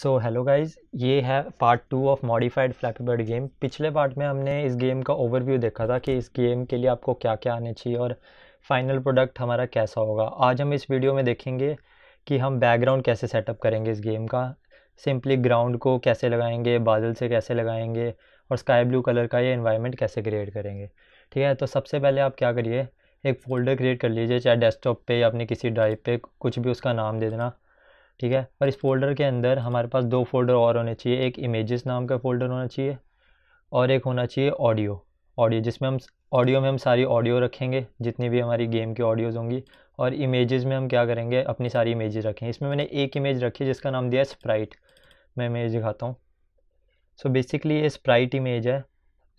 so hello guys ये है part two of modified Flappy Bird game पिछले part में हमने इस गेम का ओवरव्यू देखा था कि इस गेम के लिए आपको क्या क्या आने चाहिए और फाइनल प्रोडक्ट हमारा कैसा होगा आज हम इस वीडियो में देखेंगे कि हम बैकग्राउंड कैसे सेटअप करेंगे इस गेम का सिंपली ग्राउंड को कैसे लगाएंगे बादल से कैसे लगाएंगे और स्काई ब्लू कलर का ये इन्वायरमेंट कैसे क्रिएट करेंगे ठीक है तो सबसे पहले आप क्या करिए एक फ़ोल्डर क्रिएट कर लीजिए चाहे डेस्कटॉप पे या अपने किसी ड्राइव पे कुछ भी उसका नाम दे देना ठीक है और इस फोल्डर के अंदर हमारे पास दो फोल्डर और होने चाहिए एक इमेजेस नाम का फोल्डर होना चाहिए और एक होना चाहिए ऑडियो ऑडियो जिसमें हम ऑडियो में हम सारी ऑडियो रखेंगे जितनी भी हमारी गेम की ऑडियोज़ होंगी और इमेजेस में हम क्या करेंगे अपनी सारी इमेजेस रखें इसमें मैंने एक इमेज रखी जिसका नाम दिया है स्प्राइट मैं इमेज दिखाता हूँ सो बेसिकली ये स्प्राइट इमेज है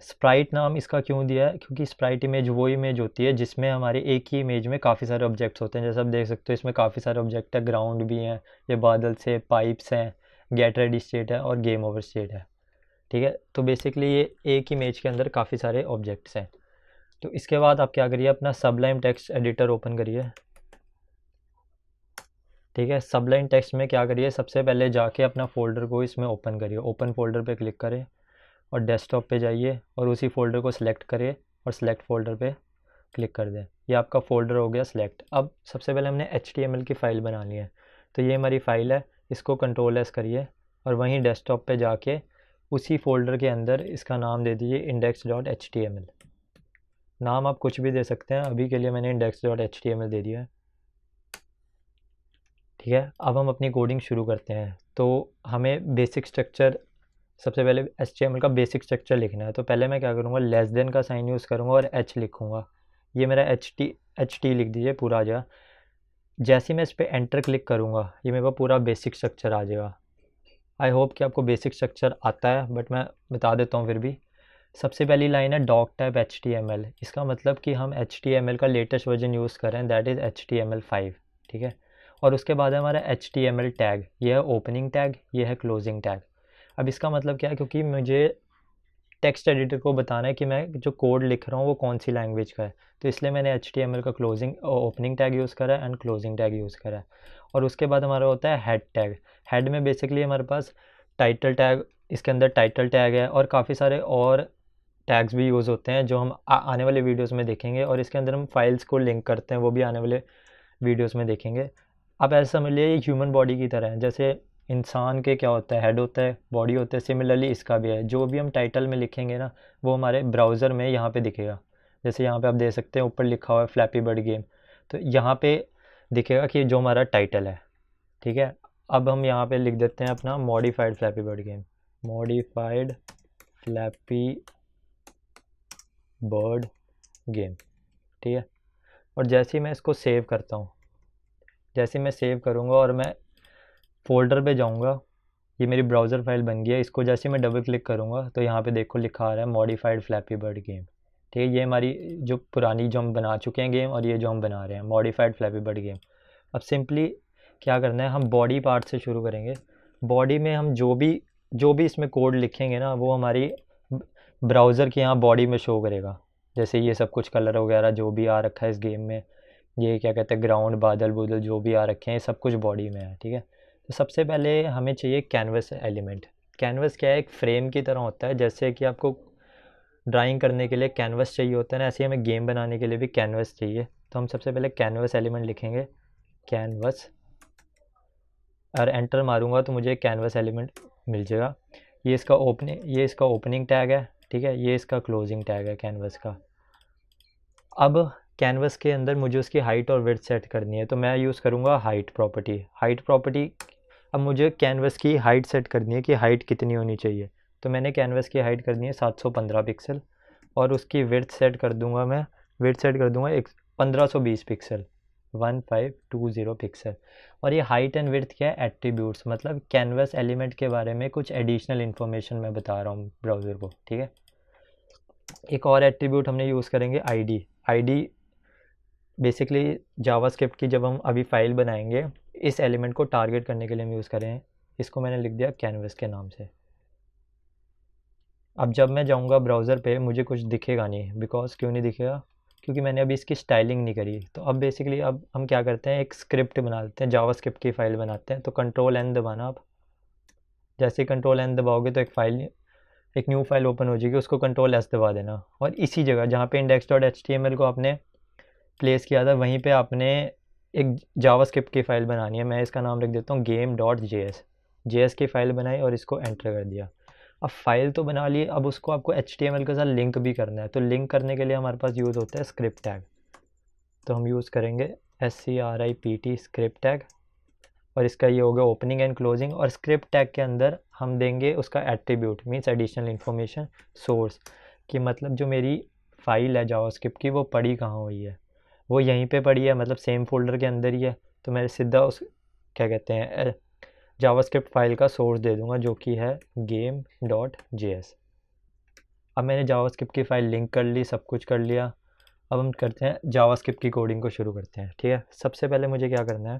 स्प्राइट नाम इसका क्यों दिया है क्योंकि स्प्राइट इमेज वो इमेज होती है जिसमें हमारे एक ही इमेज में काफ़ी सारे ऑब्जेक्ट्स होते हैं जैसे आप देख सकते हो इसमें काफ़ी सारे ऑब्जेक्ट है ग्राउंड भी हैं ये बादल से पाइप्स हैं गेट रेडी स्टेट है और गेम ओवर स्टेट है ठीक है तो बेसिकली ये एक इमेज के अंदर काफ़ी सारे ऑब्जेक्ट्स हैं तो इसके बाद आप क्या करिए अपना सबलाइन टेक्स्ट एडिटर ओपन करिए ठीक है सबलाइन टेक्स्ट में क्या करिए सबसे पहले जाके अपना फोल्डर को इसमें ओपन करिए ओपन फोल्डर पे क्लिक करें और डेस्कटॉप पे जाइए और उसी फ़ोल्डर को सिलेक्ट करिए और सिलेक्ट फ़ोल्डर पे क्लिक कर दें ये आपका फ़ोल्डर हो गया सिलेक्ट अब सबसे पहले हमने एच की फ़ाइल बनानी है तो ये हमारी फ़ाइल है इसको कंट्रोल एस करिए और वहीं डेस्कटॉप पे जाके उसी फ़ोल्डर के अंदर इसका नाम दे दीजिए index dot H T M L नाम आप कुछ भी दे सकते हैं अभी के लिए मैंने index dot H T M L दे दिया है ठीक है अब हम अपनी कोडिंग शुरू करते हैं तो हमें बेसिक स्ट्रक्चर सबसे पहले एच का बेसिक स्ट्रक्चर लिखना है तो पहले मैं क्या करूँगा लेस देन का साइन यूज़ करूँगा और एच लिखूँगा ये मेरा एच टी एच टी लिख दीजिए पूरा आ जाएगा जैसे ही मैं इस पर एंटर क्लिक करूँगा ये मेरे पास पूरा बेसिक स्ट्रक्चर आ जाएगा आई होप कि आपको बेसिक स्ट्रक्चर आता है बट मैं बता देता हूँ फिर भी सबसे पहली लाइन है doctype H T M L इसका मतलब कि हम एच टी एम एल का लेटेस्ट वर्जन यूज़ करें that is H T M L five ठीक है और उसके बाद है हमारा H T M L tag ये है ओपनिंग टैग ये है क्लोजिंग टैग अब इसका मतलब क्या है क्योंकि मुझे टेक्स्ट एडिटर को बताना है कि मैं जो कोड लिख रहा हूँ वो कौन सी लैंग्वेज का है तो इसलिए मैंने एच का क्लोजिंग ओपनिंग टैग यूज़ करा है एंड क्लोजिंग टैग यूज़ करा है और उसके बाद हमारा होता है हेड टैग हेड में बेसिकली हमारे पास टाइटल टैग इसके अंदर टाइटल टैग है और काफ़ी सारे और टैग्स भी यूज़ होते हैं जो हम आने वाले वीडियोस में देखेंगे और इसके अंदर हम फाइल्स को लिंक करते हैं वो भी आने वाले वीडियोस में देखेंगे आप ऐसा समझ लिए ह्यूमन बॉडी की तरह है जैसे इंसान के क्या होता है हेड होता है बॉडी होता है सिमिलरली इसका भी है जो भी हम टाइटल में लिखेंगे ना वो हमारे ब्राउज़र में यहाँ पे दिखेगा जैसे यहाँ पे आप देख सकते हैं ऊपर लिखा हुआ है फ्लैपी बर्ड गेम तो यहाँ पे दिखेगा कि जो हमारा टाइटल है ठीक है अब हम यहाँ पे लिख देते हैं अपना modified Flappy Bird game modified Flappy Bird game ठीक है और जैसे ही मैं इसको सेव करता हूँ जैसे मैं सेव करूँगा और मैं फ़ोल्डर पे जाऊँगा ये मेरी ब्राउज़र फाइल बन गई है इसको जैसे मैं डबल क्लिक करूँगा तो यहाँ पे देखो लिखा आ रहा है मॉडिफाइड फ्लैपी बर्ड गेम ठीक है ये हमारी जो पुरानी जो हम बना चुके हैं गेम और ये जो हम बना रहे हैं मॉडिफाइड फ्लैपी बर्ड गेम अब सिंपली क्या करना है हम बॉडी पार्ट से शुरू करेंगे बॉडी में हम जो भी जो भी इसमें कोड लिखेंगे ना वो हमारी ब्राउज़र के यहाँ बॉडी में शो करेगा जैसे ये सब कुछ कलर वगैरह जो भी आ रखा है इस गेम में ये क्या कहते हैं ग्राउंड बादल बुदल जो भी आ रखे हैं सब कुछ बॉडी में है ठीक है तो सबसे पहले हमें चाहिए कैनवस एलिमेंट कैनवस क्या है एक फ्रेम की तरह होता है जैसे कि आपको ड्राइंग करने के लिए कैनवस चाहिए होता है ना ऐसे ही हमें गेम बनाने के लिए भी कैनवस चाहिए तो हम सबसे पहले कैनवस एलिमेंट लिखेंगे कैनवस और एंटर मारूंगा तो मुझे कैनवस एलिमेंट मिल जाएगा ये इसका ओपनिंग ये इसका ओपनिंग टैग है ठीक है ये इसका क्लोजिंग टैग है कैनवस का अब कैनवस के अंदर मुझे उसकी हाइट और विथ सेट करनी है तो मैं यूज़ करूँगा हाइट प्रॉपर्टी हाइट प्रॉपर्टी अब मुझे कैनवस की हाइट सेट करनी है कि हाइट कितनी होनी चाहिए तो मैंने कैनवस की हाइट कर दी है 715 पिक्सल और उसकी विर्थ सेट कर दूंगा मैं विर्थ सेट कर दूंगा एक पंद्रह पिक्सल 1520 पिक्सल और ये हाइट एंड विर्थ क्या है एट्रीब्यूट्स मतलब कैनवस एलिमेंट के बारे में कुछ एडिशनल इन्फॉर्मेशन मैं बता रहा हूँ ब्राउज़र को ठीक है एक और एट्रीब्यूट हमने यूज़ करेंगे आईडी आईडी बेसिकली जावास्क्रिप्ट की जब हम अभी फाइल बनाएंगे इस एलिमेंट को टारगेट करने के लिए हम यूज़ करें इसको मैंने लिख दिया कैनवस के नाम से अब जब मैं जाऊँगा ब्राउज़र पे मुझे कुछ दिखेगा नहीं बिकॉज क्यों नहीं दिखेगा क्योंकि मैंने अभी इसकी स्टाइलिंग नहीं करी तो अब बेसिकली अब हम क्या करते हैं एक स्क्रिप्ट बना लेते हैं जावा स्क्रिप्ट की फ़ाइल बनाते हैं तो कंट्रोल एन दबाना आप जैसे कंट्रोल एन दबाओगे तो एक फ़ाइल एक न्यू फाइल ओपन हो जाएगी उसको कंट्रोल एस दबा देना और इसी जगह जहाँ पर index dot H T M L को आपने प्लेस किया था वहीं पर आपने एक जावा की फ़ाइल बनानी है मैं इसका नाम रख देता हूँ game dot J S J S की फ़ाइल बनाई और इसको एंटर कर दिया अब फ़ाइल तो बना ली अब उसको आपको एच टी एम एल के साथ लिंक भी करना है तो लिंक करने के लिए हमारे पास यूज़ होता है स्क्रिप्ट टैग तो हम यूज़ करेंगे S C R I P T script tag और इसका ये होगा ओपनिंग एंड क्लोजिंग और स्क्रिप्ट टैग के अंदर हम देंगे उसका attribute means additional information source कि मतलब जो मेरी फ़ाइल है जावास्क्रिप्ट की वो पड़ी कहाँ हुई है वो यहीं पे पड़ी है मतलब सेम फोल्डर के अंदर ही है तो मैं सीधा उस क्या कहते हैं जावास्क्रिप्ट फाइल का सोर्स दे दूँगा जो कि है गेम डॉट जे एस अब मैंने जावास्क्रिप्ट की फ़ाइल लिंक कर ली सब कुछ कर लिया अब हम करते हैं जावास्क्रिप्ट की कोडिंग को शुरू करते हैं ठीक है सबसे पहले मुझे क्या करना है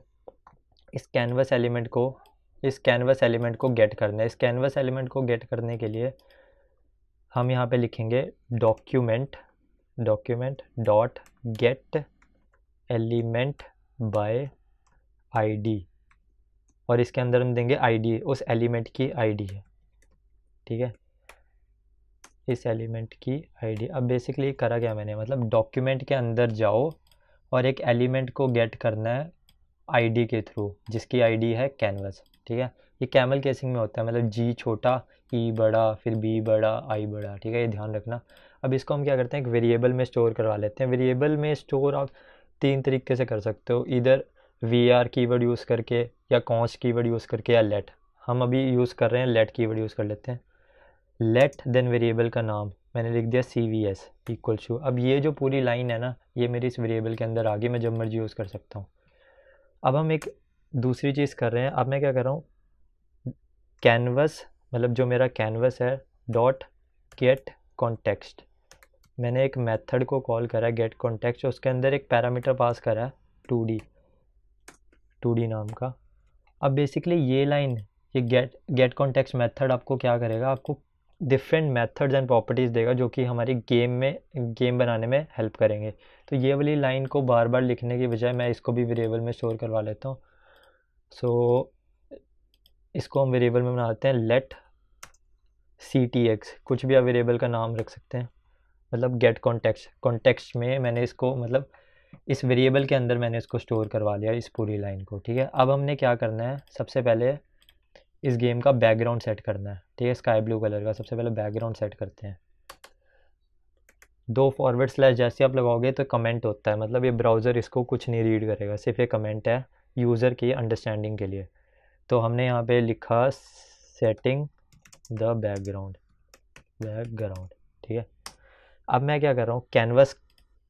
इस कैनवस एलिमेंट को इस कैनवस एलिमेंट को गेट करना है इस कैनवस एलिमेंट को गेट करने के लिए हम यहाँ पे लिखेंगे document document dot get element by ID और इसके अंदर हम देंगे आईडी उस एलिमेंट की आईडी है ठीक है इस एलिमेंट की आईडी अब बेसिकली करा क्या मैंने मतलब डॉक्यूमेंट के अंदर जाओ और एक एलिमेंट को गेट करना है आईडी के थ्रू जिसकी आईडी है कैनवस ठीक है ये कैमल केसिंग में होता है मतलब जी छोटा ई e बड़ा फिर बी बड़ा आई बड़ा ठीक है ये ध्यान रखना अब इसको हम क्या करते हैं एक वेरिएबल में स्टोर करवा लेते हैं वेरिएबल में स्टोर आप तीन तरीके से कर सकते हो इधर वी आर कीवर्ड यूज़ करके या कॉन्स कीवर्ड यूज़ करके या लेट हम अभी यूज़ कर रहे हैं लेट कीवर्ड यूज़ कर लेते हैं लेट देन वेरिएबल का नाम मैंने लिख दिया C V S equal to अब ये जो पूरी लाइन है ना ये मेरी इस वेरिएबल के अंदर आ गई मैं जब मर्जी यूज़ कर सकता हूँ अब हम एक दूसरी चीज़ कर रहे हैं अब मैं क्या कर रहा हूँ कैनवस मतलब जो मेरा कैनवस है डॉट गेट कॉन्टेक्स्ट मैंने एक मेथड को कॉल करा है गेट कॉन्टेक्ट उसके अंदर एक पैरामीटर पास करा है टू डी टू डी नाम का अब बेसिकली ये लाइन ये गेट गेट कॉन्टेक्ट मैथड आपको क्या करेगा आपको डिफरेंट मैथड्स एंड प्रॉपर्टीज़ देगा जो कि हमारी गेम में गेम बनाने में हेल्प करेंगे तो ये वाली लाइन को बार बार लिखने की बजाय मैं इसको भी वेरिएबल में स्टोर करवा लेता हूँ सो so, इसको हम वेरिएबल में बनाते हैं लेट सी टी एक्स कुछ भी आप वेरिएबल का नाम रख सकते हैं मतलब गेट कॉन्टेक्स्ट कॉन्टेक्स्ट में मैंने इसको मतलब इस वेरिएबल के अंदर मैंने इसको स्टोर करवा लिया इस पूरी लाइन को ठीक है अब हमने क्या करना है सबसे पहले इस गेम का बैकग्राउंड सेट करना है ठीक है स्काई ब्लू कलर का सबसे पहले बैकग्राउंड सेट करते हैं दो फॉरवर्ड स्लैश जैसे आप लगाओगे तो कमेंट होता है मतलब ये ब्राउज़र इसको कुछ नहीं रीड करेगा सिर्फ ये कमेंट है यूज़र की अंडरस्टैंडिंग के लिए तो हमने यहाँ पे लिखा सेटिंग द बैकग्राउंड बैकग्राउंड ठीक है अब मैं क्या कर रहा हूँ कैनवस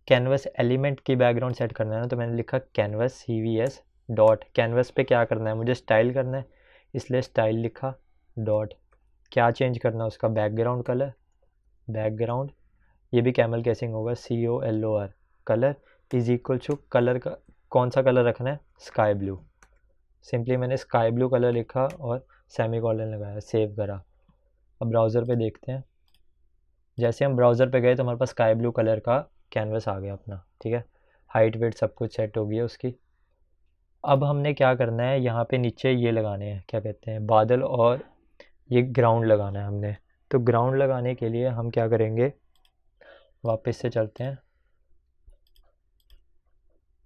कैनवस एलिमेंट की बैकग्राउंड सेट करना है ना तो मैंने लिखा canvas C V S dot canvas पर क्या करना है मुझे स्टाइल करना है इसलिए स्टाइल लिखा डॉट क्या चेंज करना है उसका बैकग्राउंड कलर बैकग्राउंड ये भी कैमल कैसिंग होगा C O L O R colour is equal to colour का कौन सा कलर रखना है स्काई ब्लू सिंपली मैंने स्काई ब्लू कलर लिखा और सेमी कॉलर लगाया सेव करा अब ब्राउज़र पे देखते हैं जैसे हम ब्राउज़र पे गए तो हमारे पास स्काई ब्लू कलर का कैनवस आ गया अपना ठीक है हाइट वेट सब कुछ सेट हो गया उसकी अब हमने क्या करना है यहाँ पे नीचे ये लगाने हैं क्या कहते हैं बादल और ये ग्राउंड लगाना है हमने तो ग्राउंड लगाने के लिए हम क्या करेंगे वापस से चलते हैं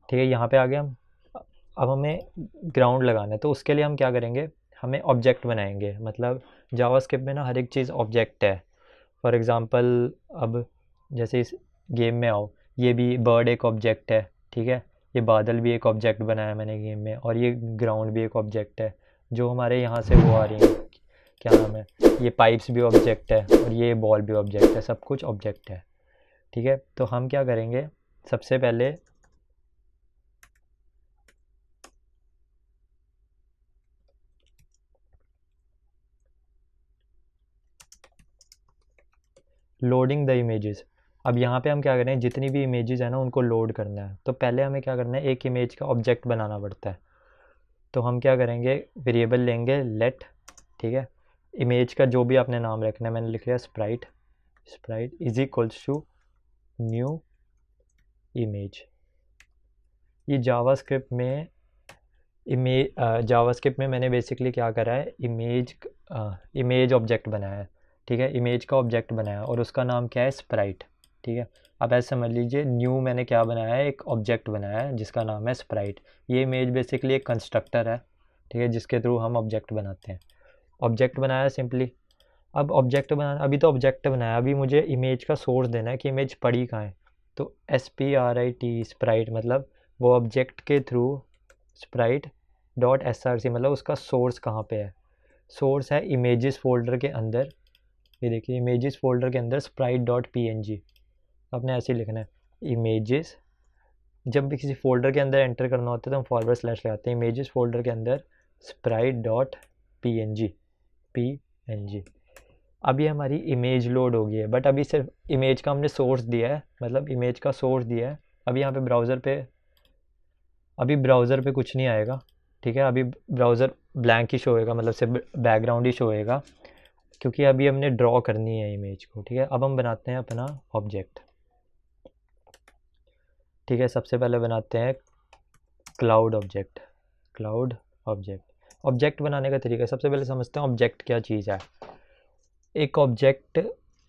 ठीक है यहाँ पे आ गए हम अब हमें ग्राउंड लगाना है तो उसके लिए हम क्या करेंगे हमें ऑब्जेक्ट बनाएंगे मतलब जावास्क्रिप्ट में ना हर एक चीज़ ऑब्जेक्ट है फॉर एग्ज़ाम्पल अब जैसे इस गेम में आओ ये भी बर्ड एक ऑब्जेक्ट है ठीक है ये बादल भी एक ऑब्जेक्ट बनाया मैंने गेम में और ये ग्राउंड भी एक ऑब्जेक्ट है जो हमारे यहाँ से वो आ रही है क्या नाम है ये पाइप्स भी ऑब्जेक्ट है और ये बॉल भी ऑब्जेक्ट है सब कुछ ऑब्जेक्ट है ठीक है तो हम क्या करेंगे सबसे पहले लोडिंग द इमेजेस अब यहाँ पे हम क्या करें जितनी भी इमेजेस है ना उनको लोड करना है तो पहले हमें क्या करना है एक इमेज का ऑब्जेक्ट बनाना पड़ता है तो हम क्या करेंगे वेरिएबल लेंगे लेट ठीक है इमेज का जो भी आपने नाम रखना है मैंने लिख लिया sprite sprite is equals to new image ये जावास्क्रिप्ट में इमे जावास्क्रिप्ट में मैंने बेसिकली क्या करा है इमेज इमेज ऑब्जेक्ट बनाया है ठीक है इमेज का ऑब्जेक्ट बनाया और उसका नाम क्या है स्प्राइट ठीक है आप ऐसे समझ लीजिए न्यू मैंने क्या बनाया है एक ऑब्जेक्ट बनाया है जिसका नाम है स्प्राइट ये इमेज बेसिकली एक कंस्ट्रक्टर है ठीक है जिसके थ्रू हम ऑब्जेक्ट बनाते हैं ऑब्जेक्ट बनाया सिंपली अब ऑब्जेक्ट बनाना अभी तो ऑब्जेक्ट बनाया अभी मुझे इमेज का सोर्स देना है कि इमेज पड़ी कहाँ है तो S P R I T sprite मतलब वो ऑब्जेक्ट के through sprite dot S R C मतलब उसका सोर्स कहाँ पे है सोर्स है इमेजेस फोल्डर के अंदर ये देखिए इमेजेस फोल्डर के अंदर sprite dot P N G आपने ऐसे ही लिखना है इमेजेस जब भी किसी फोल्डर के अंदर एंटर करना होता है तो हम फॉरवर्ड स्लैश लगाते हैं इमेजेस फोल्डर के अंदर sprite dot P N G P N G अभी हमारी इमेज लोड हो गई है बट अभी सिर्फ इमेज का हमने सोर्स दिया है मतलब इमेज का सोर्स दिया है अभी यहाँ पे ब्राउज़र पे अभी ब्राउज़र पे कुछ नहीं आएगा ठीक है अभी ब्राउज़र ब्लैंक ही शो होएगा मतलब सिर्फ बैकग्राउंड ही शो होएगा क्योंकि अभी हमने ड्रॉ करनी है इमेज को ठीक है अब हम बनाते हैं अपना ऑब्जेक्ट ठीक है सबसे पहले बनाते हैं cloud object cloud object object बनाने का तरीका सबसे पहले समझते हैं ऑब्जेक्ट क्या चीज़ है एक ऑब्जेक्ट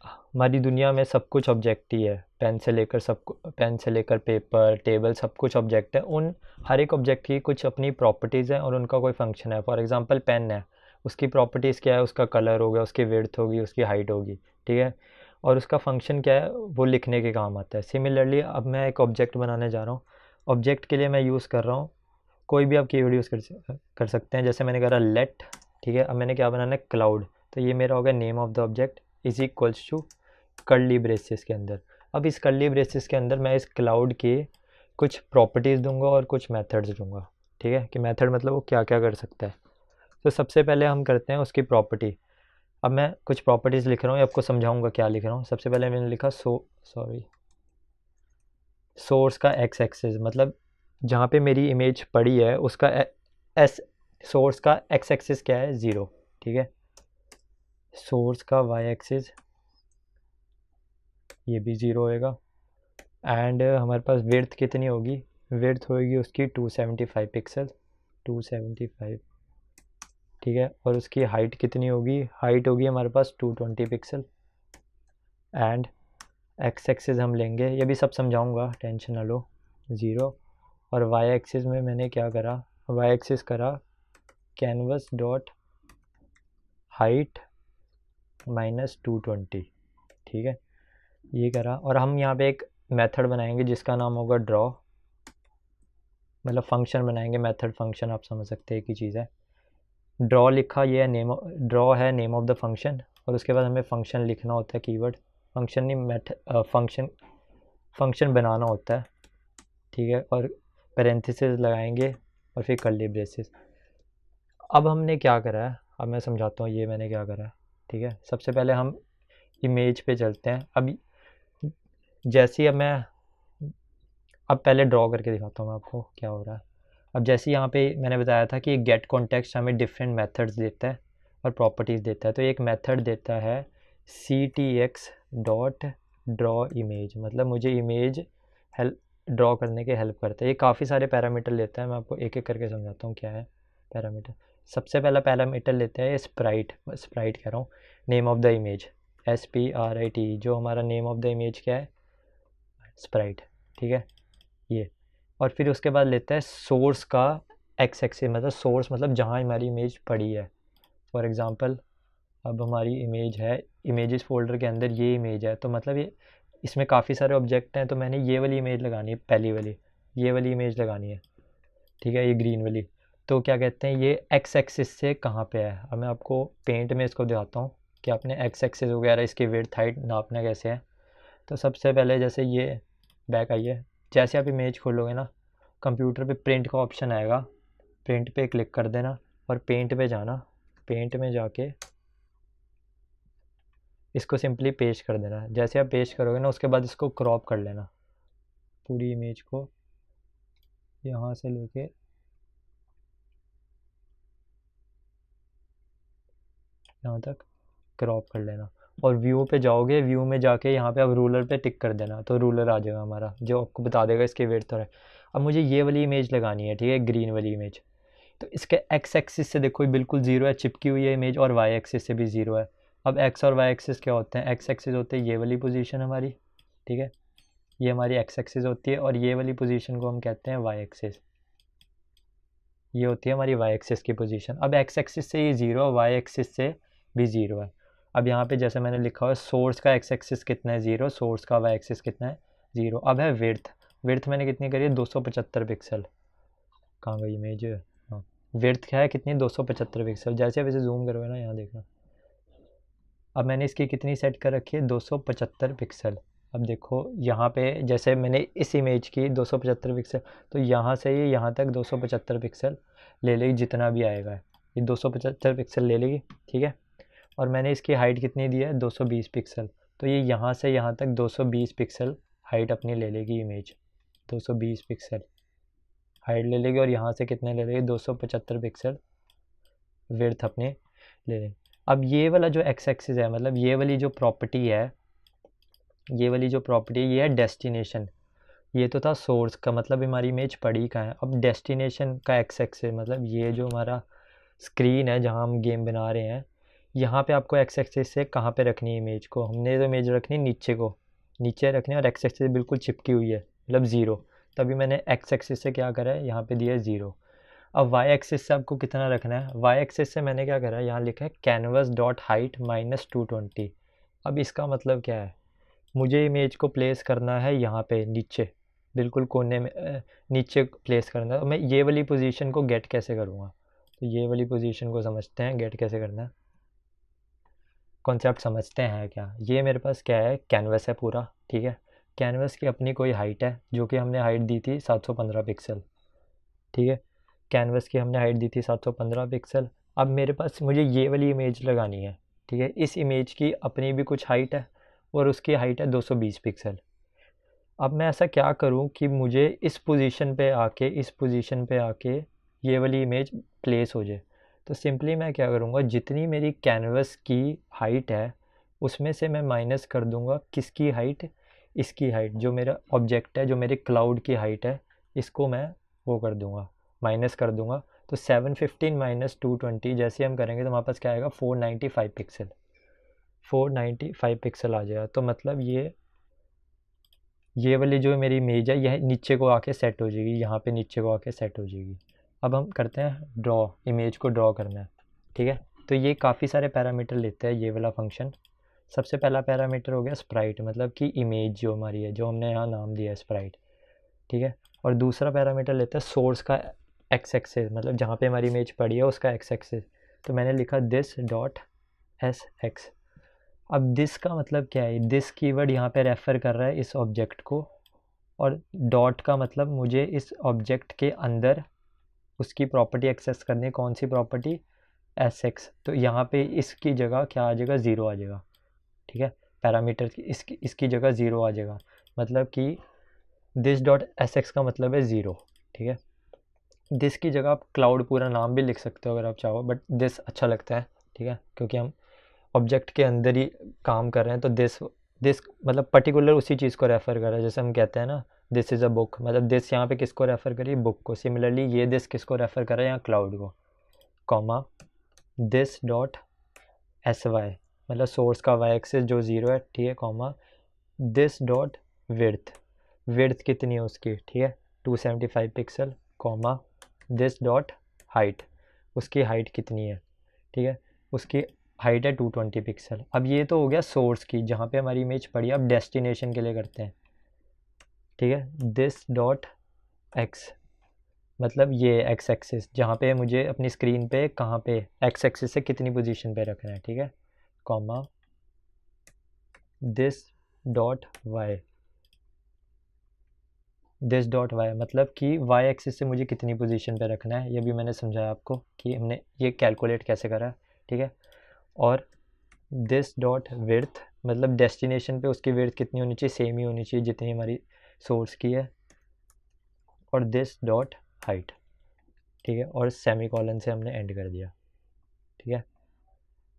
हमारी दुनिया में सब कुछ ऑब्जेक्ट ही है पेन से लेकर सब पेन से लेकर पेपर टेबल सब कुछ ऑब्जेक्ट है उन हर एक ऑब्जेक्ट की कुछ अपनी प्रॉपर्टीज़ हैं और उनका कोई फंक्शन है फॉर एग्जांपल पेन है उसकी प्रॉपर्टीज़ क्या है उसका कलर होगा उसकी वेड़थ होगी उसकी हाइट होगी ठीक है और उसका फंक्शन क्या है वो लिखने के काम आता है सिमिलरली अब मैं एक ऑब्जेक्ट बनाने जा रहा हूँ ऑब्जेक्ट के लिए मैं यूज़ कर रहा हूँ कोई भी आप की यूज़ कर कर सकते हैं जैसे मैंने रहा लेट ठीक है अब मैंने क्या बनाना है क्लाउड तो ये मेरा हो गया name of the object is equals to curly braces के अंदर अब इस कर्ली ब्रेसिस के अंदर मैं इस क्लाउड के कुछ प्रॉपर्टीज़ दूंगा और कुछ मेथड्स दूंगा ठीक है कि मेथड मतलब वो क्या क्या कर सकता है तो सबसे पहले हम करते हैं उसकी प्रॉपर्टी अब मैं कुछ प्रॉपर्टीज़ लिख रहा हूँ आपको समझाऊंगा क्या लिख रहा हूँ सबसे पहले मैंने लिखा सो सॉरी सोर्स का एक्स एक्सेस मतलब जहाँ पे मेरी इमेज पड़ी है उसका एस सोर्स का एक्स एक्सेस क्या है ज़ीरो ठीक है सोर्स का वाई एक्सेस ये भी ज़ीरो होएगा एंड हमारे पास वर्थ कितनी होगी वर्थ होएगी उसकी फाइव पिक्सल फाइव ठीक है और उसकी हाइट कितनी होगी हाइट होगी हमारे पास 220 पिक्सल एंड एक्स एक्सेस हम लेंगे ये भी सब समझाऊंगा टेंशन ना लो ज़ीरो और वाई एक्सेस में मैंने क्या करा वाई एक्सेस करा canvas dot height minus two twenty ठीक है ये करा और हम यहाँ पे एक मेथड बनाएंगे जिसका नाम होगा ड्रॉ मतलब फंक्शन बनाएंगे मेथड फंक्शन आप समझ सकते हैं कि चीज़ है ड्रॉ लिखा ये है नेम ड्रॉ है नेम ऑफ द फंक्शन और उसके बाद हमें फंक्शन लिखना होता है कीवर्ड फंक्शन नहीं मैथ फंक्शन फंक्शन बनाना होता है ठीक है और पेरेंथिस लगाएंगे और फिर ली ब्रेसिस अब हमने क्या करा है अब मैं समझाता हूँ ये मैंने क्या करा है ठीक है सबसे पहले हम इमेज पे चलते हैं अब जैसे ही अब मैं अब पहले ड्रॉ करके दिखाता हूँ मैं आपको क्या हो रहा है अब जैसे यहाँ पे मैंने बताया था कि गेट कॉन्टेक्स्ट हमें डिफरेंट मेथड्स देता है और प्रॉपर्टीज़ देता है तो एक मेथड देता है C T X dot draw image मतलब मुझे इमेज हेल्प ड्रॉ करने के हेल्प करता है ये काफ़ी सारे पैरामीटर लेता है मैं आपको एक एक करके समझाता हूँ क्या है पैरामीटर सबसे पहला पैरामीटर लेता है स्प्राइट स्प्राइट कह रहा हूँ name of the image S P R I T जो हमारा नेम ऑफ़ द इमेज क्या है स्प्राइट ठीक है ये और फिर उसके बाद लेते हैं सोर्स का एक्स एक्सिस मतलब सोर्स मतलब जहाँ हमारी इमेज पड़ी है फॉर एग्ज़ाम्पल अब हमारी इमेज है इमेजेस फोल्डर के अंदर ये इमेज है तो मतलब ये इसमें काफ़ी सारे ऑब्जेक्ट हैं तो मैंने ये वाली इमेज लगानी है पहली वाली ये वाली इमेज लगानी है ठीक है ये ग्रीन वाली तो क्या कहते हैं ये एक्स एक्सिस से कहाँ पे है अब मैं आपको पेंट में इसको दिखाता हूँ कि आपने एक्स एक्सिस वगैरह इसकी वेट थाइट नापना कैसे है तो सबसे पहले जैसे ये बैक आइए जैसे आप इमेज खोलोगे ना कंप्यूटर पे प्रिंट का ऑप्शन आएगा प्रिंट पे क्लिक कर देना और पेंट पे जाना पेंट में जाके इसको सिंपली पेश कर देना जैसे आप पेश करोगे ना उसके बाद इसको क्रॉप कर लेना पूरी इमेज को यहाँ से लेके यहाँ तक क्रॉप कर लेना और व्यू पे जाओगे व्यू में जाके यहाँ पे आप रूलर पे टिक कर देना तो रूलर आ जाएगा हमारा जो आपको बता देगा इसके वेट तो है अब मुझे ये वाली इमेज लगानी है ठीक है ग्रीन वाली इमेज तो इसके एक्स एक्सिस से देखो बिल्कुल ज़ीरो है चिपकी हुई है इमेज और वाई एक्सिस से भी ज़ीरो है अब एक्स और वाई एक्सिस क्या होते हैं एक्स एक्सिस होते हैं ये वाली पोजिशन हमारी ठीक है ये हमारी एक्स एक्सिस होती है और ये वाली पोजिशन को हम कहते हैं वाई एक्सिस ये होती है हमारी वाई एक्सिस की पोजिशन अब एक्स एक्सिस से ये ज़ीरो है वाई एक्सिस से भी ज़ीरो है अब यहाँ पे जैसे मैंने लिखा हुआ सोर्स का एक्स एक्सिस कितना है ज़ीरो सोर्स का वाई एक्सिस कितना है ज़ीरो अब है विर्थ विर्थ मैंने कितनी करी है दो सौ पचहत्तर पिक्सल कहाँ गई इमेज हाँ विर्थ है कितनी दो सौ पचहत्तर पिक्सल जैसे वैसे जूम करोगे ना यहाँ देखना अब मैंने इसकी कितनी सेट कर रखी है दो सौ पचहत्तर पिक्सल अब देखो यहाँ पे जैसे मैंने इस इमेज की दो सौ पचहत्तर पिक्सल तो यहाँ से ये यह यहाँ तक दो सौ पचहत्तर पिक्सल ले लेगी जितना भी आएगा ये दो सौ पचहत्तर पिक्सल ले लेगी ठीक है और मैंने इसकी हाइट कितनी दी है 220 पिक्सल तो ये यहाँ से यहाँ तक 220 पिक्सल हाइट अपनी ले लेगी इमेज 220 पिक्सल हाइट ले लेगी और यहाँ से कितने ले लेगी 275 पिक्सल विर्थ अपने ले लेंगे अब ये वाला जो एक्स एक्सिस है मतलब ये वाली जो प्रॉपर्टी है ये वाली जो प्रॉपर्टी है ये है डेस्टिनेशन ये तो था सोर्स का मतलब हमारी इमेज पड़ी का है अब डेस्टिनेशन का एक्स एक्स मतलब ये जो हमारा स्क्रीन है जहाँ हम गेम बना रहे हैं यहाँ पे आपको एक्स एक्सेस से कहाँ पे रखनी है इमेज को हमने तो इमेज रखनी नीचे को नीचे रखनी और एक्स एक्सेस बिल्कुल चिपकी हुई है मतलब ज़ीरो तभी मैंने एक्स एक्सेस से क्या करा है यहाँ पे दिया है ज़ीरो अब वाई एक्सेस से आपको कितना रखना है वाई एक्सेस से मैंने क्या करा है यहाँ लिखा है canvas dot height minus two twenty अब इसका मतलब क्या है मुझे इमेज को प्लेस करना है यहाँ पर नीचे बिल्कुल कोने में नीचे प्लेस करना है तो मैं ये वाली पोजिशन को गेट कैसे करूँगा तो ये वाली पोजीशन को समझते हैं गेट कैसे करना है कॉन्सेप्ट समझते हैं क्या ये मेरे पास क्या है कैनवस है पूरा ठीक है कैनवस की अपनी कोई हाइट है जो कि हमने हाइट दी थी 715 पिक्सल ठीक है कैनवस की हमने हाइट दी थी 715 पिक्सल अब मेरे पास मुझे ये वाली इमेज लगानी है ठीक है इस इमेज की अपनी भी कुछ हाइट है और उसकी हाइट है 220 पिक्सल अब मैं ऐसा क्या करूं कि मुझे इस पोजीशन पे आके इस पोजीशन पे आके ये वाली इमेज प्लेस हो जाए तो सिंपली मैं क्या करूँगा जितनी मेरी कैनवस की हाइट है उसमें से मैं माइनस कर दूँगा किसकी हाइट इसकी हाइट जो मेरा ऑब्जेक्ट है जो मेरे क्लाउड की हाइट है इसको मैं वो कर दूँगा माइनस कर दूँगा तो seven fifteen minus two twenty जैसे हम करेंगे तो हमारे पास क्या आएगा four ninety five pixel four ninety five pixel आ जाएगा तो मतलब ये ये वाली जो मेरी इमेज है यह नीचे को आके सेट हो जाएगी यहाँ पे नीचे को आके सेट हो जाएगी अब हम करते हैं ड्रॉ इमेज को ड्रॉ करना है ठीक है तो ये काफ़ी सारे पैरामीटर लेते हैं ये वाला फंक्शन सबसे पहला पैरामीटर हो गया स्प्राइट मतलब कि इमेज जो हमारी है जो हमने यहाँ नाम दिया है स्प्राइट ठीक है और दूसरा पैरामीटर लेते हैं सोर्स का एक्स एक्सेस मतलब जहाँ पे हमारी इमेज पड़ी है उसका एक्स एक्सेस तो मैंने लिखा दिस डॉट एस एक्स अब दिस का मतलब क्या है दिस की वर्ड यहाँ पर रेफ़र कर रहा है इस ऑब्जेक्ट को और डॉट का मतलब मुझे इस ऑब्जेक्ट के अंदर उसकी प्रॉपर्टी एक्सेस करनी है कौन सी प्रॉपर्टी एस एक्स तो यहाँ पे इसकी जगह क्या आ जाएगा ज़ीरो आ जाएगा ठीक है पैरामीटर इसकी इसकी जगह ज़ीरो आ जाएगा मतलब कि दिस डॉट एस एक्स का मतलब है ज़ीरो ठीक है दिस की जगह आप क्लाउड पूरा नाम भी लिख सकते हो अगर आप चाहो बट दिस अच्छा लगता है ठीक है क्योंकि हम ऑब्जेक्ट के अंदर ही काम कर रहे हैं तो दिस दिस मतलब पर्टिकुलर उसी चीज़ को रेफ़र कर रहा है जैसे हम कहते हैं ना दिस इज़ अ बुक मतलब दिस यहाँ पे किसको रेफ़र करिए बुक को सिमिलरली ये दिस किसको रेफ़र कर रहा है यहाँ क्लाउड को comma this dot S Y मतलब सोर्स का वाई एक्सेस जो ज़ीरो है ठीक है comma this dot width width कितनी है उसकी ठीक है two seventy five pixel comma this dot height उसकी हाइट कितनी है ठीक है उसकी हाइट है टू ट्वेंटी पिक्सल अब ये तो हो गया सोर्स की जहाँ पे हमारी इमेज पड़ी है अब डेस्टिनेशन के लिए करते हैं ठीक है दिस डॉट एक्स मतलब ये एक्स एक्सिस जहाँ पे मुझे अपनी स्क्रीन पे कहाँ पे एक्स एक्सिस से कितनी पोजीशन पे रखना है ठीक है comma this dot Y this dot Y मतलब कि वाई एक्सिस से मुझे कितनी पोजीशन पे रखना है ये भी मैंने समझाया आपको कि हमने ये कैलकुलेट कैसे करा ठीक है और दिस डॉट विर्थ मतलब डेस्टिनेशन पे उसकी विर्थ कितनी होनी चाहिए सेम ही होनी चाहिए जितनी हमारी सोर्स की है और दिस डॉट हाइट ठीक है और सेमी कॉलन से हमने एंड कर दिया ठीक है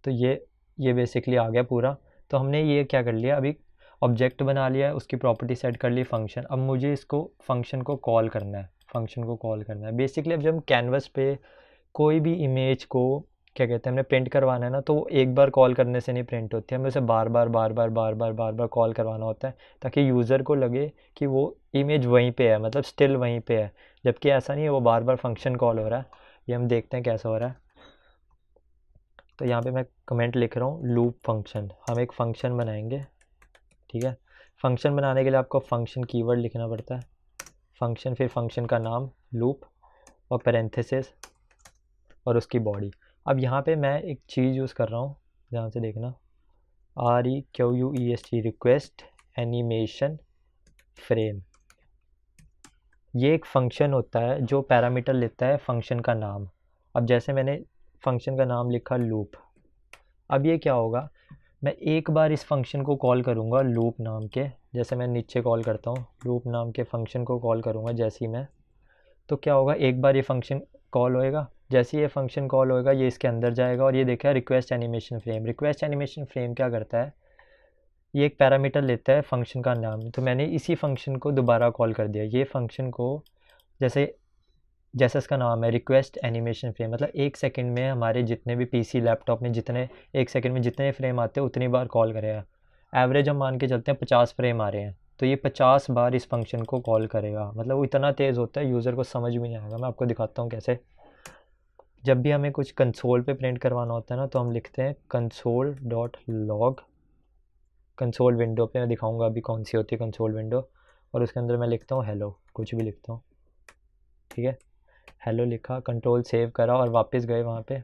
तो ये ये बेसिकली आ गया पूरा तो हमने ये क्या कर लिया अभी ऑब्जेक्ट बना लिया उसकी प्रॉपर्टी सेट कर ली फंक्शन अब मुझे इसको फंक्शन को कॉल करना है फंक्शन को कॉल करना है बेसिकली अब जब हम कैनवस पे कोई भी इमेज को क्या कहते हैं हमने प्रिंट करवाना है ना तो वो एक बार कॉल करने से नहीं प्रिंट होती है हमें उसे बार बार बार बार बार बार बार बार कॉल करवाना होता है ताकि यूज़र को लगे कि वो इमेज वहीं पे है मतलब स्टिल वहीं पे है जबकि ऐसा नहीं है वो बार बार फंक्शन कॉल हो रहा है ये हम देखते हैं कैसा हो रहा है तो यहाँ पर मैं कमेंट लिख रहा हूँ लूप फंक्शन हम एक फंक्शन बनाएंगे ठीक है फंक्शन बनाने के लिए आपको फंक्शन कीवर्ड लिखना पड़ता है फंक्शन फिर फंक्शन का नाम लूप और पेरेंथेसिस और उसकी बॉडी अब यहाँ पे मैं एक चीज़ यूज़ कर रहा हूँ ध्यान से देखना R E Q U E S T request animation frame ये एक फंक्शन होता है जो पैरामीटर लेता है फंक्शन का नाम अब जैसे मैंने फंक्शन का नाम लिखा लूप अब ये क्या होगा मैं एक बार इस फंक्शन को कॉल करूँगा लूप नाम के जैसे मैं नीचे कॉल करता हूँ लूप नाम के फंक्शन को कॉल करूँगा जैसे ही मैं तो क्या होगा एक बार ये फंक्शन कॉल होएगा जैसे ये फंक्शन कॉल होएगा ये इसके अंदर जाएगा और ये देखा request animation frame request animation frame क्या करता है ये एक पैरामीटर लेता है फंक्शन का नाम तो मैंने इसी फंक्शन को दोबारा कॉल कर दिया ये फंक्शन को जैसे जैसा इसका नाम है रिक्वेस्ट एनिमेशन फ्रेम मतलब एक सेकंड में हमारे जितने भी पीसी लैपटॉप में जितने एक सेकंड में जितने फ्रेम आते हैं उतनी बार कॉल करेगा एवरेज हम मान के चलते हैं पचास फ्रेम आ रहे हैं तो ये पचास बार इस फंक्शन को कॉल करेगा मतलब वो इतना तेज़ होता है यूज़र को समझ भी नहीं आएगा मैं आपको दिखाता हूँ कैसे जब भी हमें कुछ कंसोल पे प्रिंट करवाना होता है ना तो हम लिखते हैं console dot log console window पे मैं दिखाऊंगा अभी कौन सी होती है कंसोल विंडो और उसके अंदर मैं लिखता हूँ हेलो कुछ भी लिखता हूँ ठीक है हेलो लिखा कंट्रोल सेव करा और वापस गए वहाँ पे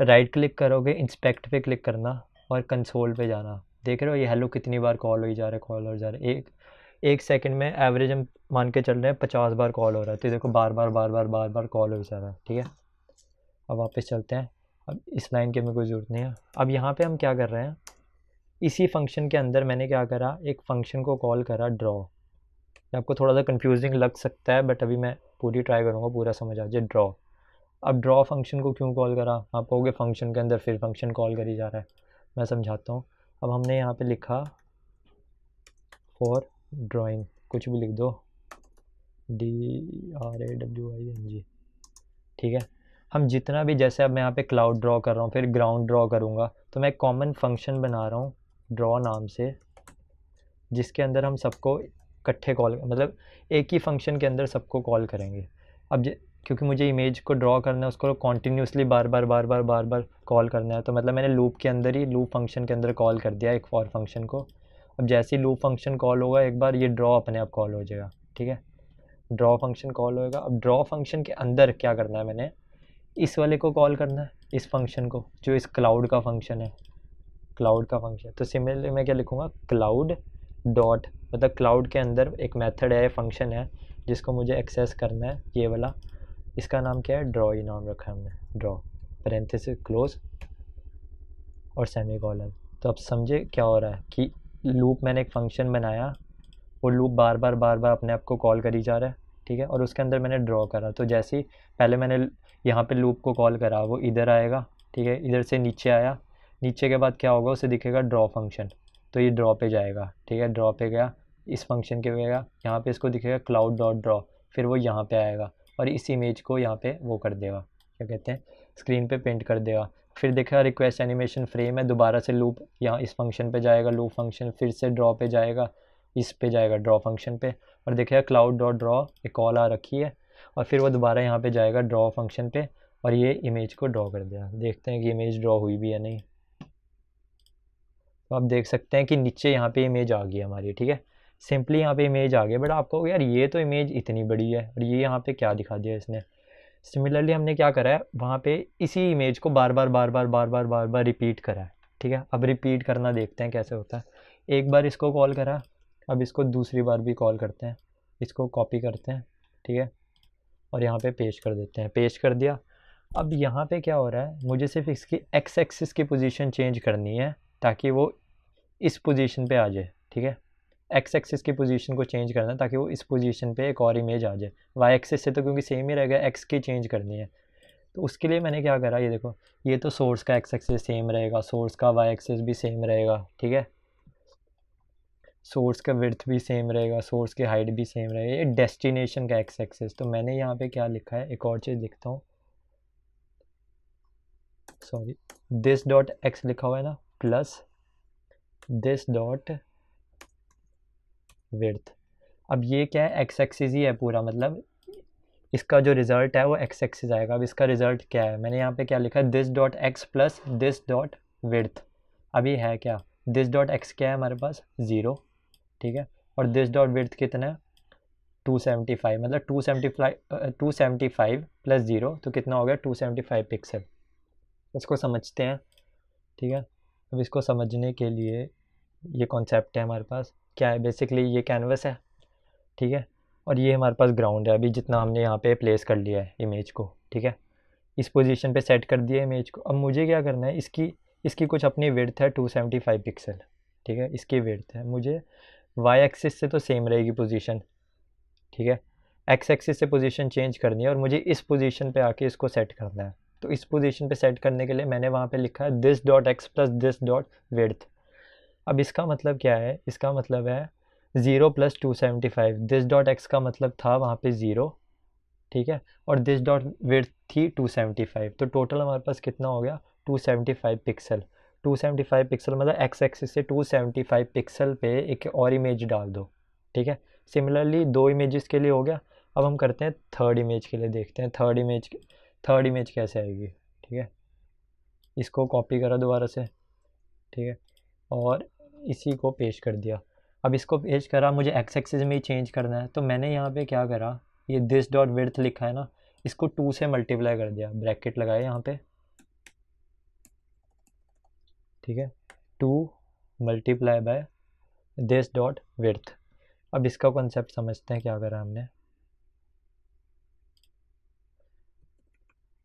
राइट क्लिक करोगे इंस्पेक्ट पे क्लिक करना और कंसोल पे जाना देख रहे हो ये हेलो कितनी बार कॉल हो जा रहा है कॉल हो जा रहा है एक एक सेकंड में एवरेज हम मान के चल रहे हैं पचास बार कॉल हो रहा है तो देखो बार बार बार बार बार बार कॉल हो जा रहा है ठीक है अब वापस चलते हैं अब इस लाइन की हमें कोई ज़रूरत नहीं है अब यहाँ पे हम क्या कर रहे हैं इसी फंक्शन के अंदर मैंने क्या करा एक फंक्शन को कॉल करा ड्रॉ आपको थोड़ा सा कंफ्यूजिंग लग सकता है बट अभी मैं पूरी ट्राई करूँगा पूरा समझ आ जाए ड्रॉ अब ड्रॉ फंक्शन को क्यों कॉल करा आप कहोगे फंक्शन के अंदर फिर फंक्शन कॉल करी जा रहा है मैं समझाता हूँ अब हमने यहाँ पे लिखा फॉर ड्राइंग कुछ भी लिख दो D R A W I N G ठीक है हम जितना भी जैसे अब मैं यहाँ पे क्लाउड ड्रॉ कर रहा हूँ फिर ग्राउंड ड्रॉ करूँगा तो मैं एक कॉमन फंक्शन बना रहा हूँ ड्रॉ नाम से जिसके अंदर हम सबको इकट्ठे कॉल मतलब एक ही फंक्शन के अंदर सबको कॉल करेंगे अब क्योंकि मुझे इमेज को ड्रॉ करना है उसको कॉन्टीन्यूसली बार बार बार बार बार बार कॉल करना है तो मतलब मैंने लूप के अंदर ही लूप फंक्शन के अंदर कॉल कर दिया एक फॉर फंक्शन को अब जैसे ही लूप फंक्शन कॉल होगा एक बार ये ड्रॉ अपने आप कॉल हो जाएगा ठीक है ड्रॉ फंक्शन कॉल होएगा अब ड्रॉ फंक्शन के अंदर क्या करना है मैंने इस वाले को कॉल करना है इस फंक्शन को जो इस क्लाउड का फंक्शन है क्लाउड का फंक्शन तो सिमिलरली मैं क्या लिखूँगा क्लाउड डॉट मतलब क्लाउड के अंदर एक मेथड है फंक्शन है जिसको मुझे एक्सेस करना है ये वाला इसका नाम क्या है ड्रॉ ही नाम रखा है हमने ड्रॉ पेरेंथिस क्लोज और सेमी कॉलर तो अब समझे क्या हो रहा है कि लूप मैंने एक फंक्शन बनाया वो लूप बार बार बार बार अपने आप को कॉल करी जा रहा है ठीक है और उसके अंदर मैंने ड्रॉ करा तो जैसे ही पहले मैंने यहाँ पे लूप को कॉल करा वो इधर आएगा ठीक है इधर से नीचे आया नीचे के बाद क्या होगा उसे दिखेगा ड्रॉ फंक्शन तो ये ड्रॉ पे जाएगा ठीक है ड्रॉ पे गया इस फंक्शन के गया यहाँ पर इसको दिखेगा क्लाउड डॉट ड्रॉ फिर वो यहाँ पर आएगा और इस इमेज को यहाँ पर वो कर देगा क्या कहते हैं स्क्रीन पर पेंट कर देगा फिर देखा रिक्वेस्ट एनिमेशन फ्रेम है दोबारा से लूप यहाँ इस फंक्शन पे जाएगा लूप फंक्शन फिर से ड्रॉ पे जाएगा इस पे जाएगा ड्रॉ फंक्शन पे और देखे क्लाउड डॉट ड्रॉ एक कॉल आ रखी है और फिर वो दोबारा यहाँ पे जाएगा ड्रॉ फंक्शन पे और ये इमेज को ड्रॉ कर दिया देखते हैं कि इमेज ड्रॉ हुई भी है नहीं तो आप देख सकते हैं कि नीचे यहाँ पर इमेज आ गई हमारी ठीक है सिंपली यहाँ पर इमेज आ गई बट आपको यार ये तो इमेज इतनी बड़ी है और ये यहाँ पर क्या दिखा दिया इसने सिमिलरली हमने क्या करा है वहाँ पे इसी इमेज को बार बार बार बार बार बार बार बार रिपीट करा है ठीक है अब रिपीट करना देखते हैं कैसे होता है एक बार इसको कॉल करा अब इसको दूसरी बार भी कॉल करते हैं इसको कॉपी करते हैं ठीक है और यहाँ पे पेश कर देते हैं पेश कर दिया अब यहाँ पे क्या हो रहा है मुझे सिर्फ इसकी एक्स एक्सिस की पोजीशन चेंज करनी है ताकि वो इस पोजीशन पे आ जाए ठीक है एक्स एक्सिस की पोजीशन को चेंज करना ताकि वो इस पोजीशन पे एक और इमेज आ जाए वाई एक्सेस से तो क्योंकि सेम ही रहेगा एक्स की चेंज करनी है तो उसके लिए मैंने क्या करा ये देखो ये तो सोर्स का एक्स एक्सिस सेम रहेगा सोर्स का वाई एक्सेस भी सेम रहेगा ठीक है सोर्स का विर्थ भी सेम रहेगा सोर्स की हाइट भी सेम रहेगा ये डेस्टिनेशन का एक्स एक्सेस तो मैंने यहाँ पर क्या लिखा है एक और चीज़ लिखता हूँ सॉरी दिस डॉट एक्स लिखा हुआ है ना प्लस दिस डॉट विर्थ अब ये क्या है एक्स एक्सिस ही है पूरा मतलब इसका जो रिज़ल्ट है वो एक्स एक्सिस आएगा अब इसका रिज़ल्ट क्या है मैंने यहाँ पे क्या लिखा है this dot x plus this dot width अभी है क्या दिस डॉट एक्स क्या है हमारे पास ज़ीरो ठीक है और दिस डॉट विर्थ कितना है टू सेवेंटी फाइव मतलब two seventy five two seventy five plus zero तो कितना हो गया टू सेवेंटी फाइव पिक्सल इसको समझते हैं ठीक है अब इसको समझने के लिए ये कॉन्सेप्ट है हमारे पास क्या है बेसिकली ये कैनवस है ठीक है और ये हमारे पास ग्राउंड है अभी जितना हमने यहाँ पे प्लेस कर लिया है इमेज को ठीक है इस पोजीशन पे सेट कर दिया इमेज को अब मुझे क्या करना है इसकी इसकी कुछ अपनी विर्थ है 275 पिक्सल ठीक है इसकी विर्थ है मुझे वाई एक्सिस से तो सेम रहेगी पोजीशन ठीक है एक्स एक्सिस से पोजीशन चेंज करनी है और मुझे इस पोजीशन पे आके इसको सेट करना है तो इस पोजीशन पे सेट करने के लिए मैंने वहाँ पर लिखा है this dot x plus this dot width अब इसका मतलब क्या है इसका मतलब है zero plus two seventy five this dot x का मतलब था वहाँ पे ज़ीरो ठीक है और दिस डॉट विथ थी टू सेवेंटी फाइव तो टोटल हमारे पास कितना हो गया two seventy five pixel two seventy five pixel मतलब एक्स एक्सिस से टू सेवेंटी फाइव पिक्सल पे एक और इमेज डाल दो ठीक है सिमिलरली दो इमेज़ के लिए हो गया अब हम करते हैं थर्ड इमेज के लिए देखते हैं थर्ड इमेज थर्ड इमेज कैसे आएगी ठीक है इसको कॉपी करा दोबारा से ठीक है और इसी को पेश कर दिया अब इसको पेश करा मुझे एक्स एक्सिस में ही चेंज करना है तो मैंने यहाँ पे क्या करा ये दिस डॉट विर्थ लिखा है ना इसको टू से मल्टीप्लाई कर दिया ब्रैकेट लगाए यहाँ पे ठीक है two multiply by this dot width अब इसका कॉन्सेप्ट समझते हैं क्या करा हमने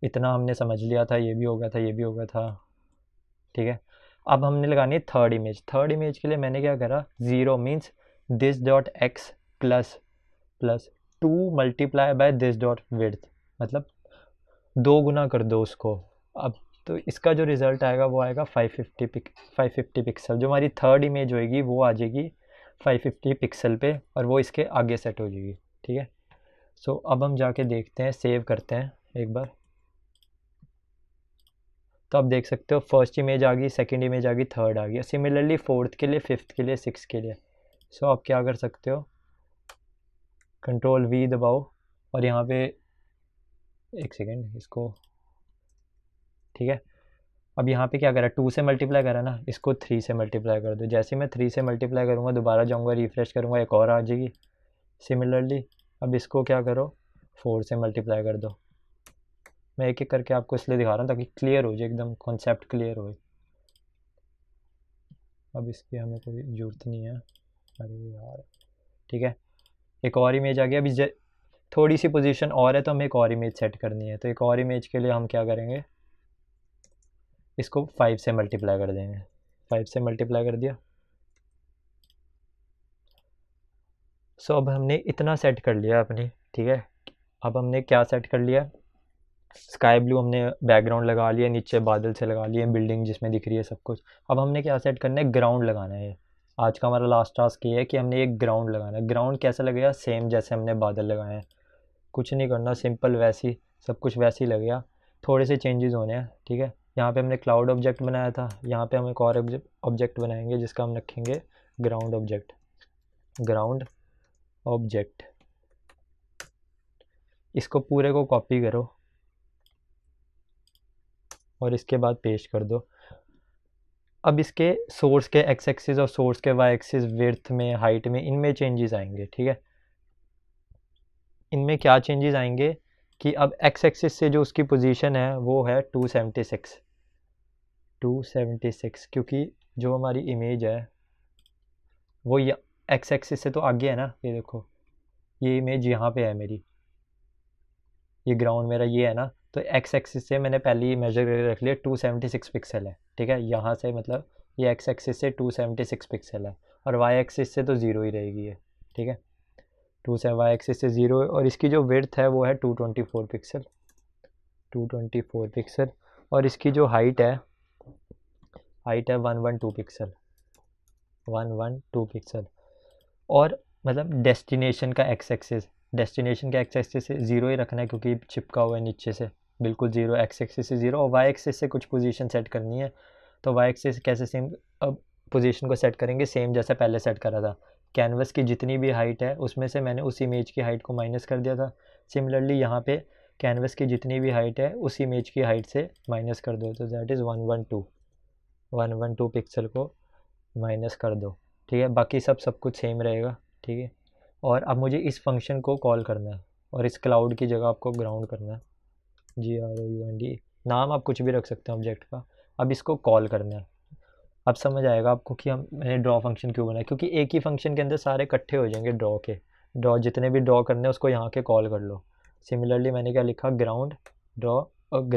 इतना हमने समझ लिया था ये भी हो गया था ये भी हो गया था ठीक है अब हमने लगानी है थर्ड इमेज थर्ड इमेज के लिए मैंने क्या करा zero means this dot x plus plus two multiply by this dot width मतलब दो गुना कर दो उसको अब तो इसका जो रिज़ल्ट आएगा वो आएगा 550 पिक 550 पिक्सल जो हमारी थर्ड इमेज होएगी वो आ जाएगी 550 पिक्सल पे और वो इसके आगे सेट हो जाएगी ठीक है सो अब हम जाके देखते हैं सेव करते हैं एक बार तो आप देख सकते हो फर्स्ट इमेज आ गई सेकेंड इमेज आ गई थर्ड आ गई सिमिलरली फोर्थ के लिए फिफ्थ के लिए सिक्स के लिए सो so, आप क्या कर सकते हो कंट्रोल वी दबाओ और यहाँ पे एक सेकेंड इसको ठीक है अब यहाँ पे क्या करा टू से मल्टीप्लाई करा ना इसको थ्री से मल्टीप्लाई कर दो जैसे मैं थ्री से मल्टीप्लाई करूँगा दोबारा जाऊँगा रिफ्रेश करूँगा एक और आ जाएगी सिमिलरली अब इसको क्या करो फोर से मल्टीप्लाई कर दो मैं एक एक करके आपको इसलिए दिखा रहा हूँ ताकि क्लियर हो जाए एकदम कॉन्सेप्ट क्लियर हो अब इसकी हमें कोई ज़रूरत नहीं है अरे यार ठीक है एक और इमेज आ गया अभी थोड़ी सी पोजीशन और है तो हमें एक और इमेज सेट करनी है तो एक और इमेज के लिए हम क्या करेंगे इसको फाइव से मल्टीप्लाई कर देंगे फाइव से मल्टीप्लाई कर दिया सो so, अब हमने इतना सेट कर लिया अपनी ठीक है अब हमने क्या सेट कर लिया स्काई ब्लू हमने बैकग्राउंड लगा लिया नीचे बादल से लगा लिए बिल्डिंग जिसमें दिख रही है सब कुछ अब हमने क्या सेट करना है ग्राउंड लगाना है आज का हमारा लास्ट टास्क ये है कि हमने एक ग्राउंड लगाना है ग्राउंड कैसा लगेगा सेम जैसे हमने बादल लगाए हैं कुछ नहीं करना सिंपल वैसी सब कुछ वैसे ही लगेगा थोड़े से चेंजेस होने हैं ठीक है यहाँ पे हमने क्लाउड ऑब्जेक्ट बनाया था यहाँ पे हम एक और ऑब्जेक्ट बनाएंगे जिसका हम रखेंगे ग्राउंड ऑब्जेक्ट ग्राउंड ऑब्जेक्ट इसको पूरे को कॉपी करो और इसके बाद पेश कर दो अब इसके सोर्स के एक्स एक्सिस और सोर्स के वाई एक्सिस विर्थ में हाइट में इनमें चेंजेस आएंगे ठीक है इनमें क्या चेंजेस आएंगे कि अब एक्स एक्सिस से जो उसकी पोजीशन है वो है 276 276 क्योंकि जो हमारी इमेज है वो एक्स एक्सिस से तो आगे है ना ये देखो ये इमेज यहाँ पे है मेरी ये ग्राउंड मेरा ये है ना तो एक्स एक्सिस से मैंने पहले ही मेजर रख लिया टू सेवेंटी सिक्स पिक्सल है ठीक है यहाँ से मतलब ये एक्स एक्सिस से टू सेवेंटी सिक्स पिक्सल है और वाई एक्सिस से तो ज़ीरो ही रहेगी ये ठीक है टू से वाई एक्सिस से ज़ीरो और इसकी जो वर्थ है वो है two twenty four pixel two twenty four pixel और इसकी जो हाइट है हाइट है one one two pixel one one two pixel और मतलब डेस्टिनेशन का एक्स एक्सिस डेस्टिनेशन का एक्स एक्सेस से ज़ीरो ही रखना है क्योंकि चिपका हुआ है नीचे से बिल्कुल ज़ीरो एक्स एक्सेस से ज़ीरो और वाई एक्सेस से कुछ पोजीशन सेट करनी है तो वाई एक्सेस कैसे सेम अब पोजीशन को सेट करेंगे सेम जैसे पहले सेट करा था कैनवस की जितनी भी हाइट है उसमें से मैंने उस इमेज की हाइट को माइनस कर दिया था सिमिलरली यहाँ पे कैनवस की जितनी भी हाइट है उस इमेज की हाइट से माइनस कर दो तो that is one one two one one two pixel को माइनस कर दो ठीक है बाकी सब सब कुछ सेम रहेगा ठीक है और अब मुझे इस फंक्शन को कॉल करना है और इस क्लाउड की जगह आपको ग्राउंड करना है G R O U N D नाम आप कुछ भी रख सकते हैं ऑब्जेक्ट का अब इसको कॉल करना है अब समझ आएगा आपको कि हम मैंने ड्रॉ फंक्शन क्यों बनाया क्योंकि एक ही फंक्शन के अंदर सारे इकट्ठे हो जाएंगे ड्रॉ के ड्रॉ जितने भी ड्रॉ करने हैं उसको यहाँ के कॉल कर लो सिमिलरली मैंने क्या लिखा ground draw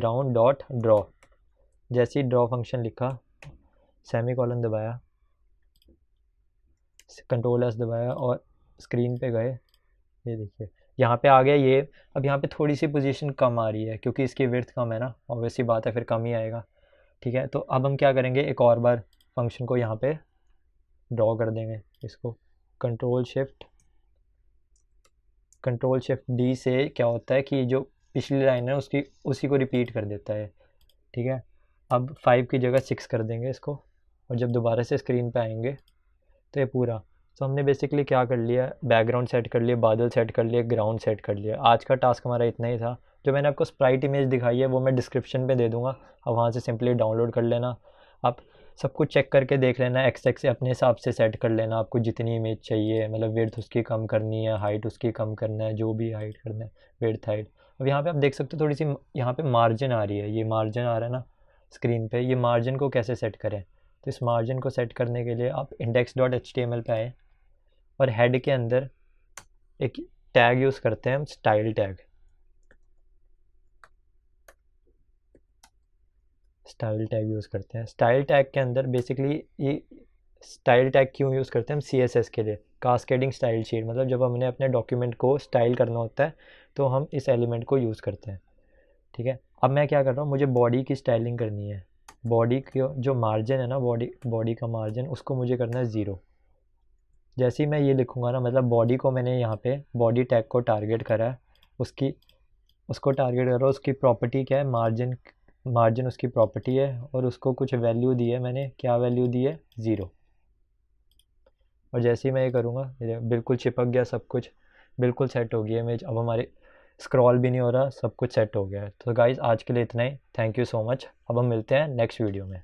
ground dot draw जैसे ही ड्रॉ फंक्शन लिखा सेमी कॉलन दबाया कंट्रोल एस दबाया और स्क्रीन पे गए ये देखिए यहाँ पे आ गया ये अब यहाँ पे थोड़ी सी पोजीशन कम आ रही है क्योंकि इसकी विर्थ कम है ना ऑब्वियसली बात है फिर कम ही आएगा ठीक है तो अब हम क्या करेंगे एक और बार फंक्शन को यहाँ पे ड्रॉ कर देंगे इसको control shift control shift D से क्या होता है कि जो पिछली लाइन है उसकी उसी को रिपीट कर देता है ठीक है अब फाइव की जगह सिक्स कर देंगे इसको और जब दोबारा से स्क्रीन पर आएंगे तो ये पूरा सो तो हमने बेसिकली क्या कर लिया बैकग्राउंड सेट कर लिया बादल सेट कर लिए ग्राउंड सेट कर लिया आज का टास्क हमारा इतना ही था जो मैंने आपको स्प्राइट इमेज दिखाई है वो मैं डिस्क्रिप्शन पे दे दूँगा अब वहाँ से सिंपली डाउनलोड कर लेना आप सब कुछ चेक करके देख लेना एक्स एक्स अपने हिसाब से सेट कर लेना आपको जितनी इमेज चाहिए मतलब वेथ उसकी कम करनी है हाइट उसकी कम करना है जो भी हाइट करना है वेथ हाइट अब यहाँ पर आप देख सकते हो थोड़ी सी यहाँ पर मार्जिन आ रही है ये मार्जिन आ रहा है ना स्क्रीन पर ये मार्जिन को कैसे सेट करें तो इस मार्जिन को सेट करने के लिए आप index dot H T M L पर आए और हेड के अंदर एक टैग यूज़ करते हैं हम style tag style tag use करते हैं स्टाइल टैग के अंदर बेसिकली ये स्टाइल टैग क्यों यूज़ करते हैं हम सी के लिए कास्केडिंग स्टाइल शीट मतलब जब हमने अपने डॉक्यूमेंट को स्टाइल करना होता है तो हम इस एलिमेंट को यूज़ करते हैं ठीक है अब मैं क्या कर रहा हूँ मुझे बॉडी की स्टाइलिंग करनी है बॉडी के जो मार्जिन है ना बॉडी बॉडी का मार्जिन उसको मुझे करना है ज़ीरो जैसे ही मैं ये लिखूँगा ना मतलब बॉडी को मैंने यहाँ पे बॉडी टैग को टारगेट करा है उसकी उसको टारगेट करो उसकी प्रॉपर्टी क्या है मार्जिन मार्जिन उसकी प्रॉपर्टी है और उसको कुछ वैल्यू दी है मैंने क्या वैल्यू दी है ज़ीरो और जैसे ही मैं ये करूँगा बिल्कुल चिपक गया सब कुछ बिल्कुल सेट हो गया इमेज अब हमारे स्क्रॉल भी नहीं हो रहा सब कुछ सेट हो गया है तो गाइज़ आज के लिए इतना ही थैंक यू सो मच अब हम मिलते हैं नेक्स्ट वीडियो में